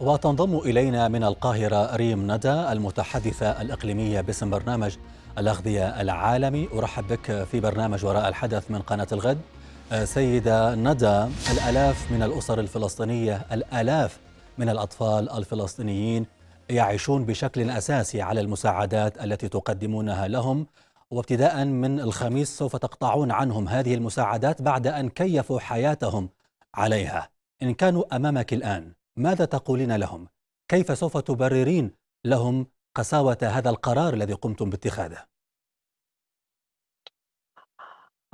وتنضم إلينا من القاهرة ريم ندى المتحدثة الإقليمية باسم برنامج الأغذية العالمي أرحب بك في برنامج وراء الحدث من قناة الغد آه، سيدة ندى الألاف من الأسر الفلسطينية الألاف من الأطفال الفلسطينيين يعيشون بشكل أساسي على المساعدات التي تقدمونها لهم وابتداء من الخميس سوف تقطعون عنهم هذه المساعدات بعد أن كيفوا حياتهم عليها إن كانوا أمامك الآن ماذا تقولين لهم؟ كيف سوف تبررين لهم قساوة هذا القرار الذي قمتم باتخاذه؟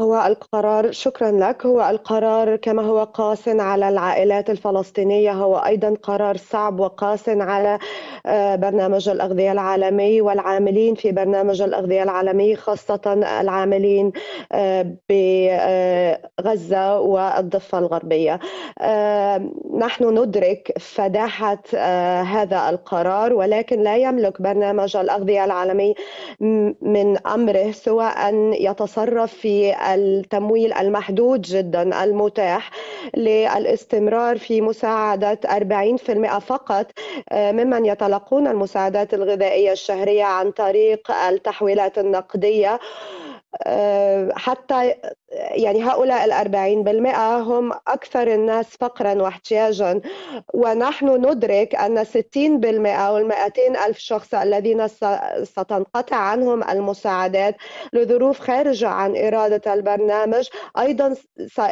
هو القرار شكرا لك هو القرار كما هو قاس على العائلات الفلسطينية هو أيضا قرار صعب وقاس على آه، برنامج الأغذية العالمي والعاملين في برنامج الأغذية العالمي خاصة العاملين آه، بغزة آه، والضفة الغربية نحن ندرك فداحة هذا القرار ولكن لا يملك برنامج الأغذية العالمي من أمره سوى أن يتصرف في التمويل المحدود جدا المتاح للاستمرار في مساعدة 40% فقط آه، ممن يتلقون المساعدات الغذائية الشهرية عن طريق التحويلات النقدية حتى يعني هؤلاء الأربعين بالمئة هم أكثر الناس فقرا واحتياجا ونحن ندرك أن 60 بالمئة أو ألف شخص الذين ستنقطع عنهم المساعدات لظروف خارجة عن إرادة البرنامج أيضا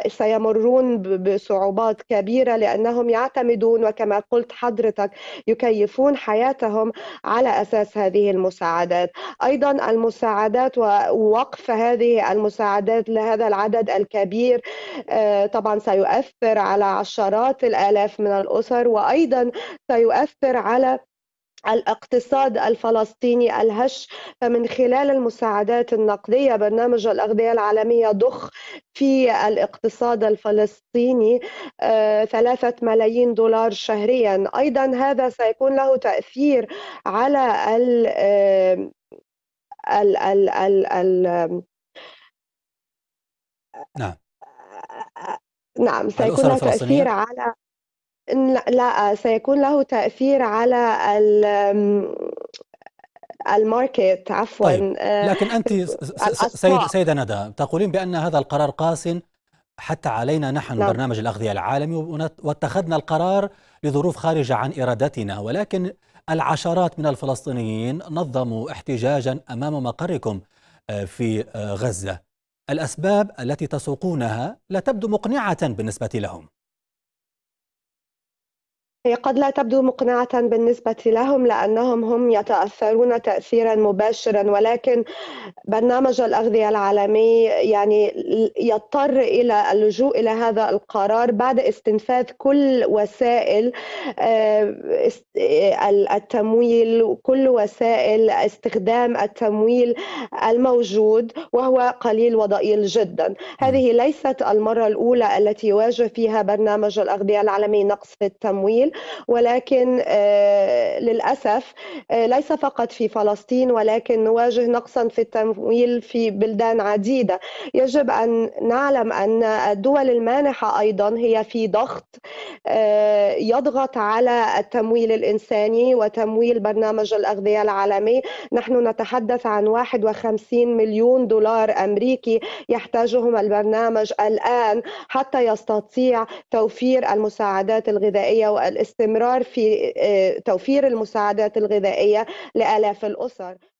سيمرون بصعوبات كبيرة لأنهم يعتمدون وكما قلت حضرتك يكيفون حياتهم على أساس هذه المساعدات أيضا المساعدات ووقف هذه المساعدات لهذا العدد الكبير آه، طبعا سيؤثر على عشرات الالاف من الاسر وايضا سيؤثر على الاقتصاد الفلسطيني الهش فمن خلال المساعدات النقدية برنامج الأغذية العالمية ضخ في الاقتصاد الفلسطيني آه، ثلاثة ملايين دولار شهريا أيضا هذا سيكون له تأثير على آه، ال ال ال ال نعم نعم سيكون له تأثير على لا سيكون له تأثير على الماركت عفوا طيب. آه، لكن أنت سيد سيدة ندى تقولين بأن هذا القرار قاسٍ حتى علينا نحن نعم. برنامج الأغذية العالمي واتخذنا القرار لظروف خارجة عن إرادتنا ولكن العشرات من الفلسطينيين نظموا احتجاجا امام مقركم آه، في آه، غزه الاسباب التي تسوقونها لا تبدو مقنعه بالنسبه لهم هي قد لا تبدو مقنعة بالنسبة لهم لأنهم هم يتأثرون تأثيرا مباشرا ولكن برنامج الأغذية العالمي يعني يضطر إلى اللجوء إلى هذا القرار بعد استنفاذ كل وسائل آه، آه، التمويل كل وسائل استخدام التمويل الموجود وهو قليل وضئيل جدا هذه ليست المرة الأولى التي يواجه فيها برنامج الأغذية العالمي نقص في التمويل ولكن آه، للأسف آه، ليس فقط في فلسطين ولكن نواجه نقصا في التمويل في بلدان عديدة يجب أن نعلم أن الدول المانحة أيضا هي في ضغط آه، يضغط على التمويل الإنساني وتمويل برنامج الأغذية العالمي نحن نتحدث عن 51 مليون دولار أمريكي يحتاجهم البرنامج الآن حتى يستطيع توفير المساعدات الغذائية والإنسانية الاستمرار في آه، توفير المساعدات الغذائيه لالاف الاسر